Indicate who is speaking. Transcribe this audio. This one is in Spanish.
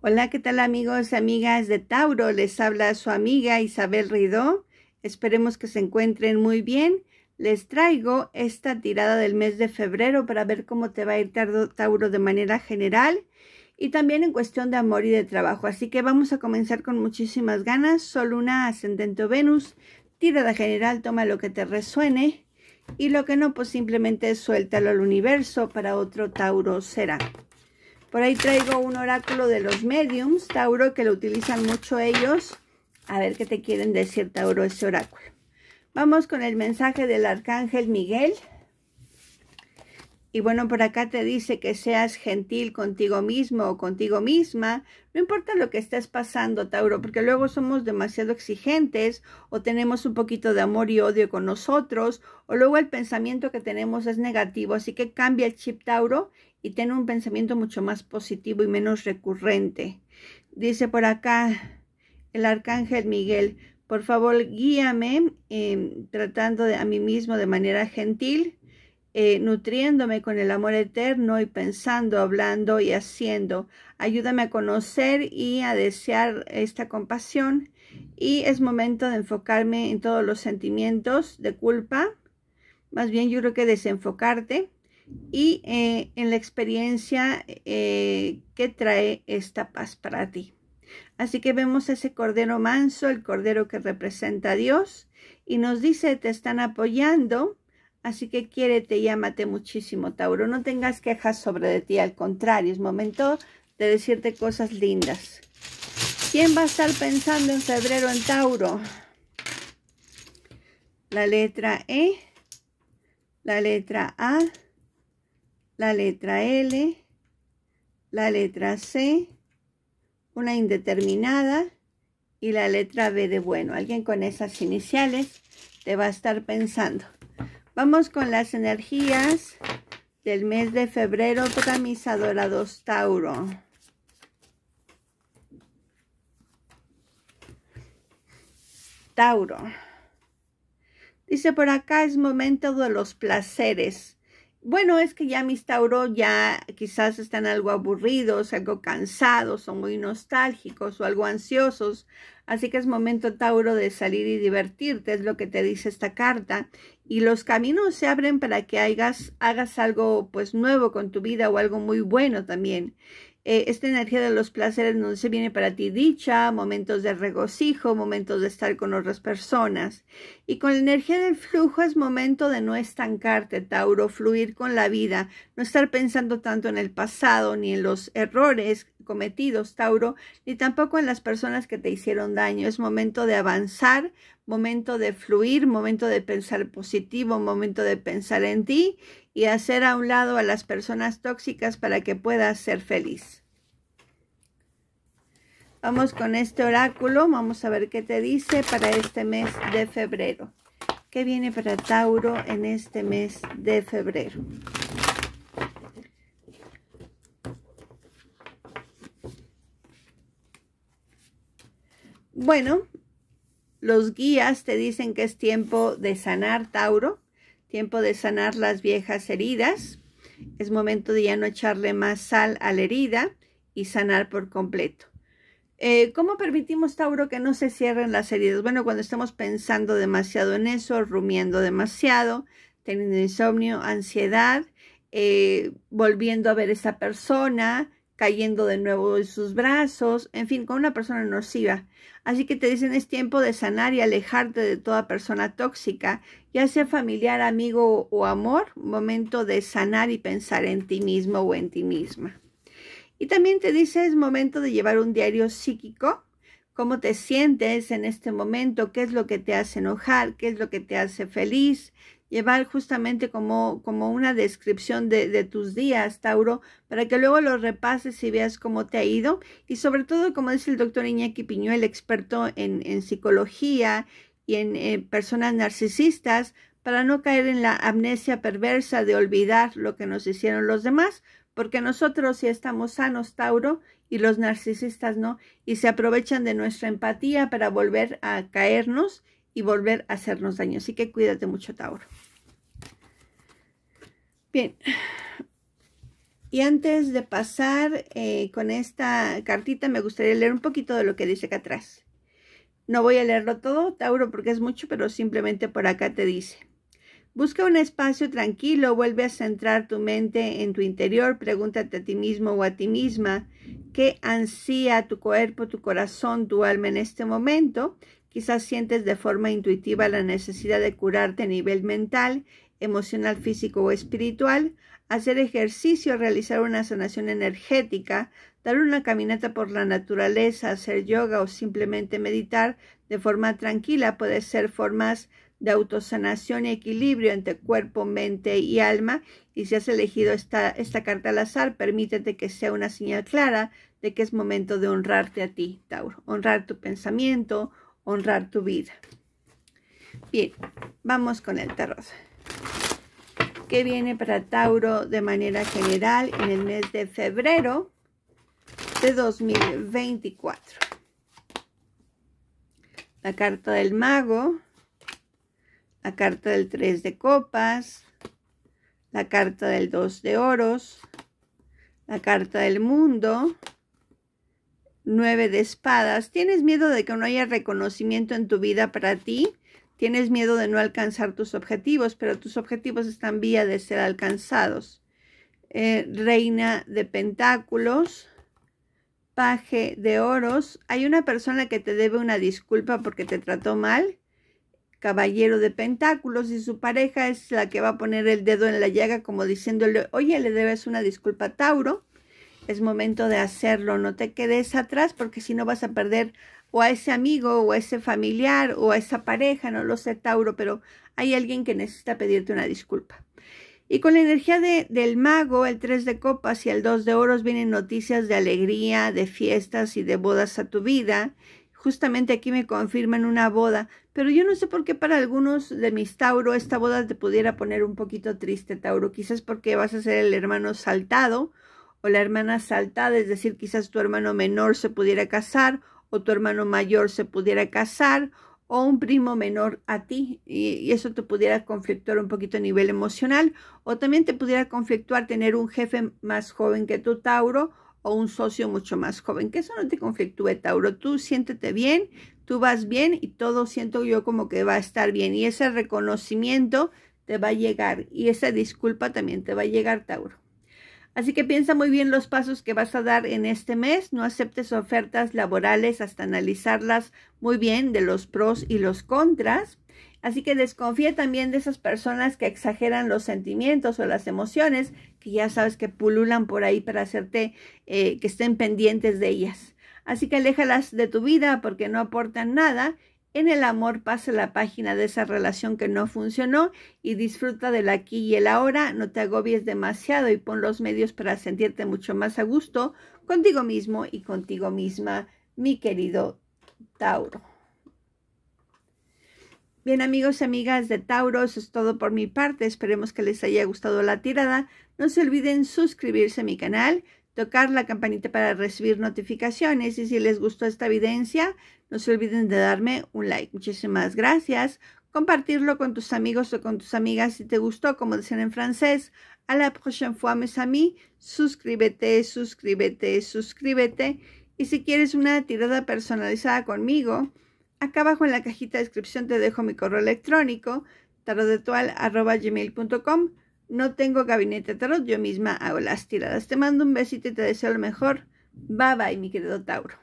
Speaker 1: Hola, ¿qué tal amigos, y amigas de Tauro? Les habla su amiga Isabel Ridó. Esperemos que se encuentren muy bien. Les traigo esta tirada del mes de febrero para ver cómo te va a ir Tauro de manera general y también en cuestión de amor y de trabajo. Así que vamos a comenzar con muchísimas ganas. solo una Ascendente o Venus. Tirada general, toma lo que te resuene y lo que no, pues simplemente suéltalo al universo para otro Tauro será. Por ahí traigo un oráculo de los mediums, Tauro, que lo utilizan mucho ellos. A ver qué te quieren decir, Tauro, ese oráculo. Vamos con el mensaje del Arcángel Miguel. Y bueno, por acá te dice que seas gentil contigo mismo o contigo misma. No importa lo que estés pasando, Tauro, porque luego somos demasiado exigentes o tenemos un poquito de amor y odio con nosotros o luego el pensamiento que tenemos es negativo. Así que cambia el chip, Tauro, y tener un pensamiento mucho más positivo y menos recurrente. Dice por acá el arcángel Miguel, por favor guíame em, tratando de, a mí mismo de manera gentil, eh, nutriéndome con el amor eterno y pensando, hablando y haciendo. Ayúdame a conocer y a desear esta compasión. Y es momento de enfocarme en todos los sentimientos de culpa. Más bien yo creo que desenfocarte y eh, en la experiencia eh, que trae esta paz para ti. Así que vemos ese cordero manso, el cordero que representa a Dios, y nos dice, te están apoyando, así que quiérete llámate muchísimo, Tauro. No tengas quejas sobre de ti, al contrario, es momento de decirte cosas lindas. ¿Quién va a estar pensando en febrero en Tauro? La letra E, la letra A, la letra L, la letra C, una indeterminada y la letra B de bueno. Alguien con esas iniciales te va a estar pensando. Vamos con las energías del mes de febrero para mis adorados Tauro. Tauro. Dice por acá es momento de los placeres bueno, es que ya mis Tauro ya quizás están algo aburridos, algo cansados o muy nostálgicos o algo ansiosos. Así que es momento, Tauro, de salir y divertirte, es lo que te dice esta carta. Y los caminos se abren para que hagas, hagas algo pues nuevo con tu vida o algo muy bueno también. Eh, esta energía de los placeres no se viene para ti dicha, momentos de regocijo, momentos de estar con otras personas. Y con la energía del flujo es momento de no estancarte, Tauro, fluir con la vida, no estar pensando tanto en el pasado ni en los errores cometidos, Tauro, ni tampoco en las personas que te hicieron daño. Es momento de avanzar, momento de fluir, momento de pensar positivo, momento de pensar en ti y hacer a un lado a las personas tóxicas para que puedas ser feliz. Vamos con este oráculo, vamos a ver qué te dice para este mes de febrero. ¿Qué viene para Tauro en este mes de febrero? Bueno, los guías te dicen que es tiempo de sanar, Tauro, tiempo de sanar las viejas heridas. Es momento de ya no echarle más sal a la herida y sanar por completo. Eh, ¿Cómo permitimos, Tauro, que no se cierren las heridas? Bueno, cuando estamos pensando demasiado en eso, rumiando demasiado, teniendo insomnio, ansiedad, eh, volviendo a ver a esa persona, cayendo de nuevo en sus brazos, en fin, con una persona nociva. Así que te dicen es tiempo de sanar y alejarte de toda persona tóxica, ya sea familiar, amigo o amor, momento de sanar y pensar en ti mismo o en ti misma. Y también te dice es momento de llevar un diario psíquico cómo te sientes en este momento, qué es lo que te hace enojar, qué es lo que te hace feliz. Llevar justamente como, como una descripción de, tus días, Tauro, para que luego lo repases y veas cómo te ha ido. Y sobre todo, como dice el doctor Iñaki Piñuel, experto en, psicología y en eh, personas narcisistas, para no caer en la amnesia perversa de olvidar lo que nos hicieron los demás, porque nosotros sí estamos sanos, Tauro, y los narcisistas no, y se aprovechan de nuestra empatía para volver a caernos y volver a hacernos daño. Así que cuídate mucho, Tauro. Bien. Y antes de pasar eh, con esta cartita, me gustaría leer un poquito de lo que dice acá atrás. No voy a leerlo todo, Tauro, porque es mucho, pero simplemente por acá te dice. Busca un espacio tranquilo, vuelve a centrar tu mente en tu interior, pregúntate a ti mismo o a ti misma qué ansía tu cuerpo, tu corazón, tu alma en este momento. Quizás sientes de forma intuitiva la necesidad de curarte a nivel mental, emocional, físico o espiritual, hacer ejercicio, realizar una sanación energética, dar una caminata por la naturaleza, hacer yoga o simplemente meditar de forma tranquila. Puede ser formas de autosanación y equilibrio entre cuerpo, mente y alma. Y si has elegido esta, esta carta al azar, permítete que sea una señal clara de que es momento de honrarte a ti, Tauro. Honrar tu pensamiento, honrar tu vida. Bien, vamos con el tarot. ¿Qué viene para Tauro de manera general en el mes de febrero de 2024? La carta del mago la carta del 3 de copas, la carta del 2 de oros, la carta del mundo, 9 de espadas. ¿Tienes miedo de que no haya reconocimiento en tu vida para ti? Tienes miedo de no alcanzar tus objetivos, pero tus objetivos están vía de ser alcanzados. Eh, reina de pentáculos, paje de oros. Hay una persona que te debe una disculpa porque te trató mal caballero de pentáculos y su pareja es la que va a poner el dedo en la llaga como diciéndole, oye, le debes una disculpa a Tauro, es momento de hacerlo, no te quedes atrás porque si no vas a perder o a ese amigo o a ese familiar o a esa pareja, no lo sé Tauro, pero hay alguien que necesita pedirte una disculpa. Y con la energía del mago, el 3 de copas y el 2 de oros vienen noticias de alegría, de fiestas y de bodas a tu vida justamente aquí me confirman una boda, pero yo no sé por qué para algunos de mis Tauro esta boda te pudiera poner un poquito triste, Tauro, quizás porque vas a ser el hermano saltado o la hermana saltada, es decir, quizás tu hermano menor se pudiera casar o tu hermano mayor se pudiera casar o un primo menor a ti y, eso te pudiera conflictuar un poquito a nivel emocional o también te pudiera conflictuar tener un jefe más joven que tu Tauro un socio mucho más joven. Que eso no te conflictúe, Tauro. Tú siéntete bien, tú vas bien y todo siento yo como que va a estar bien. Y ese reconocimiento te va a llegar y esa disculpa también te va a llegar, Tauro. Así que piensa muy bien los pasos que vas a dar en este mes. No aceptes ofertas laborales hasta analizarlas muy bien de los pros y los contras. Así que desconfía también de esas personas que exageran los sentimientos o las emociones, que ya sabes que pululan por ahí para hacerte eh, que estén pendientes de ellas. Así que aléjalas de tu vida porque no aportan nada. En el amor pasa la página de esa relación que no funcionó y disfruta del aquí y el ahora. No te agobies demasiado y pon los medios para sentirte mucho más a gusto contigo mismo y contigo misma, mi querido Tauro. Bien amigos y amigas de Tauro, es todo por mi parte. Esperemos que les haya gustado la tirada. No se olviden suscribirse a mi canal, tocar la campanita para recibir notificaciones y si les gustó esta evidencia, no se olviden de darme un like. Muchísimas gracias. Compartirlo con tus amigos o con tus amigas si te gustó, como dicen en francés. A la prochaine fois, mes amis. Suscríbete, suscríbete, suscríbete. Y si quieres una tirada personalizada conmigo, Acá abajo en la cajita de descripción te dejo mi correo electrónico tarotetual.gmail.com No tengo gabinete tarot, yo misma hago las tiradas. Te mando un besito y te deseo lo mejor. Bye bye, mi querido Tauro.